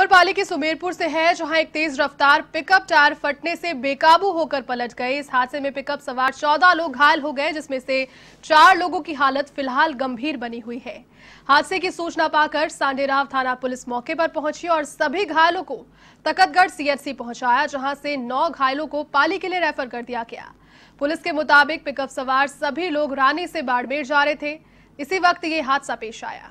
खबर पाली के सुमेरपुर से है जहां एक तेज रफ्तार पिकअप टायर फटने से बेकाबू होकर पलट गए इस हादसे में पिकअप सवार चौदह लोग घायल हो गए जिसमें से चार लोगों की हालत फिलहाल गंभीर बनी हुई है हादसे की सूचना पाकर सांडेराव थाना पुलिस मौके पर पहुंची और सभी घायलों को तकतगढ़ सीएचसी पहुंचाया जहां से नौ घायलों को पाली के लिए रेफर कर दिया गया पुलिस के मुताबिक पिकअप सवार सभी लोग रानी से बाड़मेर जा रहे थे इसी वक्त ये हादसा पेश आया